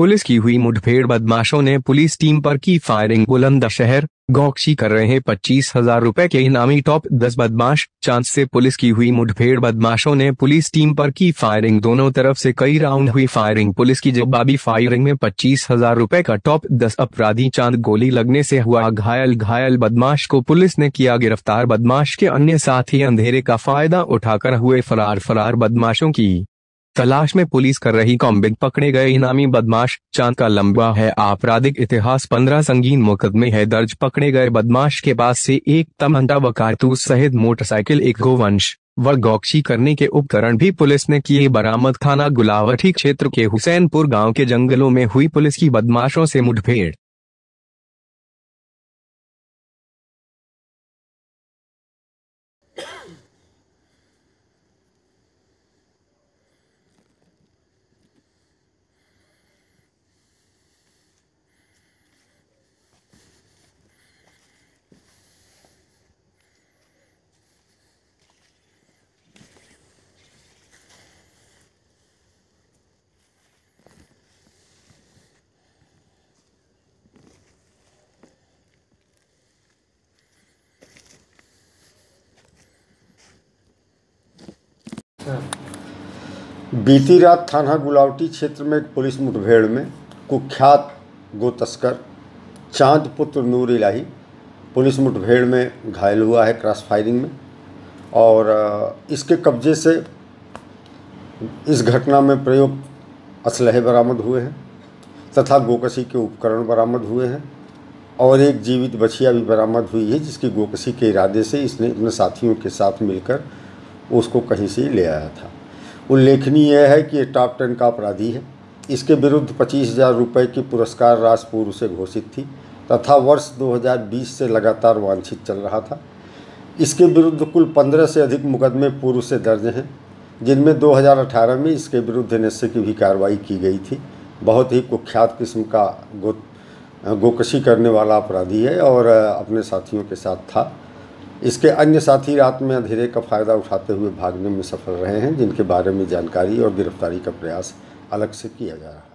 police की हुई मुठभेड़ बदमाशों ने पुलिस टीम पर की फायरिंग बुलंदशहर गौक्षी कर रहे पच्चीस हजार रूपए के इनामी टॉप दस बदमाश चांद से पुलिस की हुई मुठभेड़ बदमाशों ने पुलिस टीम पर की फायरिंग दोनों तरफ से कई राउंड हुई फायरिंग पुलिस की जवाबी फायरिंग में पच्चीस हजार रूपए का टॉप दस अपराधी चांद गोली लगने से हुआ घायल घायल बदमाश को पुलिस ने किया गिरफ्तार बदमाश के अन्य साथी अंधेरे का फायदा उठाकर हुए फरार फरार बदमाशों की तलाश में पुलिस कर रही कॉम्बिग पकड़े गए इनामी बदमाश चांद का लंबा है आपराधिक इतिहास पंद्रह संगीन मुकदमे है दर्ज पकड़े गए बदमाश के पास से एक तमंटा व कारतूस सहित मोटरसाइकिल एक गोवंश व गौक्षी करने के उपकरण भी पुलिस ने किए बरामद थाना गुलावटी क्षेत्र के हुसैनपुर गांव के जंगलों में हुई पुलिस की बदमाशों से मुठभेड़ बीती रात थाना गुलावटी क्षेत्र में एक पुलिस मुठभेड़ में कुख्यात गो तस्कर चांद पुत्र नूर इलाही पुलिस मुठभेड़ में घायल हुआ है क्रॉस फायरिंग में और इसके कब्जे से इस घटना में प्रयुक्त असलहे बरामद हुए हैं तथा गोकसी के उपकरण बरामद हुए हैं और एक जीवित बछिया भी बरामद हुई है जिसकी गोकसी के इरादे से इसने अपने साथियों के साथ मिलकर उसको कहीं से ले आया था उल्लेखनीय है कि टॉप टेन का अपराधी है इसके विरुद्ध पच्चीस हजार रुपये की पुरस्कार राशि पूर्व से घोषित थी तथा वर्ष 2020 से लगातार वांछित चल रहा था इसके विरुद्ध कुल 15 से अधिक मुकदमे पूर्व से दर्ज हैं जिनमें 2018 में इसके विरुद्ध नशे की भी कार्रवाई की गई थी बहुत ही कुख्यात किस्म का गो गोकशी करने वाला अपराधी है और अपने साथियों के साथ था इसके अन्य साथी रात में अंधेरे का फ़ायदा उठाते हुए भागने में सफल रहे हैं जिनके बारे में जानकारी और गिरफ्तारी का प्रयास अलग से किया जा रहा है